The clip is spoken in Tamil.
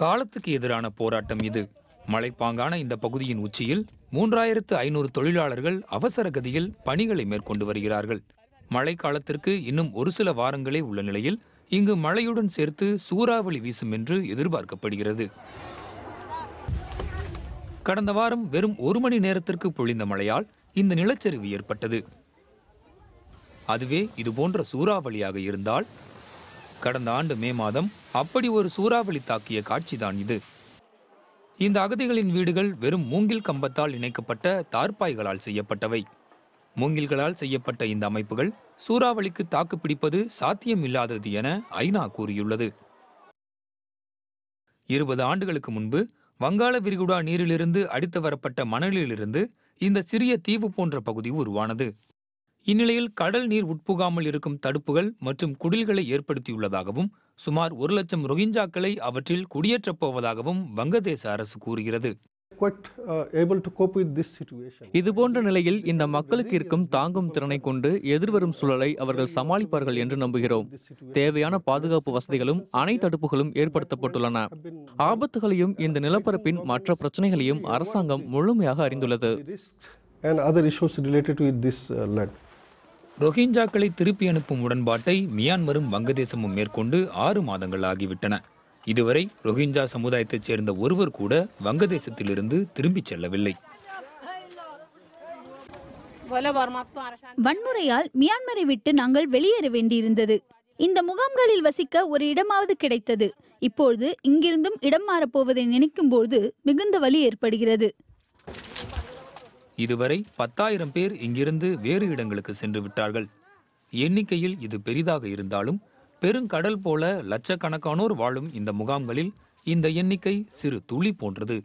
காலத்துக்கு எதிரான போராட்டம் இது மலைப்பாங்கான இந்த பகுதியின் உச்சியில் மூன்றாயிரத்து ஐநூறு தொழிலாளர்கள் அவசர கதியில் பணிகளை மேற்கொண்டு வருகிறார்கள் மழைக்காலத்திற்கு இன்னும் ஒரு சில வாரங்களே உள்ள நிலையில் இங்கு மழையுடன் சேர்த்து சூறாவளி வீசும் என்று எதிர்பார்க்கப்படுகிறது கடந்த வாரம் வெறும் ஒரு மணி நேரத்திற்கு பொழிந்த மழையால் இந்த நிலச்சரிவு ஏற்பட்டது அதுவே இதுபோன்ற சூறாவளியாக இருந்தால் கடந்த ஆண்டு மே மாதம் அப்படி ஒரு சூறாவளி தாக்கிய காட்சிதான் இது இந்த அகதிகளின் வீடுகள் வெறும் மூங்கில் கம்பத்தால் இணைக்கப்பட்ட தார்பாய்களால் செய்யப்பட்டவை மூங்கில்களால் செய்யப்பட்ட இந்த அமைப்புகள் சூறாவளிக்கு தாக்கு சாத்தியம் சாத்தியமில்லாதது என ஐநா கூறியுள்ளது இருபது ஆண்டுகளுக்கு முன்பு வங்காள விரிகுடா நீரிலிருந்து அடித்து வரப்பட்ட மணலிலிருந்து இந்த சிறிய தீவு போன்ற பகுதி உருவானது இந்நிலையில் கடல் நீர் உட்புகாமல் இருக்கும் தடுப்புகள் மற்றும் குடில்களை ஏற்படுத்தியுள்ளதாகவும் சுமார் ஒரு லட்சம் ரொஹிஞ்சாக்களை அவற்றில் குடியேற்றப் போவதாகவும் வங்கதேச அரசு கூறுகிறது uh, இது போன்ற நிலையில் இந்த மக்களுக்கு இருக்கும் தாங்கும் திறனை கொண்டு எதிர்வரும் சூழலை அவர்கள் சமாளிப்பார்கள் என்று நம்புகிறோம் தேவையான பாதுகாப்பு வசதிகளும் அணை தடுப்புகளும் ஏற்படுத்தப்பட்டுள்ளன ஆபத்துகளையும் இந்த நிலப்பரப்பின் மற்ற பிரச்சனைகளையும் அரசாங்கம் முழுமையாக அறிந்துள்ளது ரொஹிஞ்சாக்களை திருப்பி அனுப்பும் உடன்பாட்டை மியான்மரும் வங்கதேசமும் மேற்கொண்டு ஆறு மாதங்கள் ஆகிவிட்டன இதுவரை ரொஹிஞ்சா சமுதாயத்தைச் சேர்ந்த ஒருவர் கூட வங்கதேசத்திலிருந்து திரும்பிச் செல்லவில்லை வன்முறையால் மியான்மரை விட்டு நாங்கள் வெளியேற வேண்டியிருந்தது இந்த முகாம்களில் வசிக்க ஒரு இடமாவது கிடைத்தது இப்பொழுது இங்கிருந்தும் இடம் மாறப்போவதை நினைக்கும் போது மிகுந்த வலி ஏற்படுகிறது இதுவரை பத்தாயிரம் பேர் இங்கிருந்து வேறு இடங்களுக்கு சென்று விட்டார்கள் எண்ணிக்கையில் இது பெரிதாக இருந்தாலும் பெருங்கடல் போல லட்சக்கணக்கானோர் வாழும் இந்த முகாம்களில் இந்த எண்ணிக்கை சிறு துளி போன்றது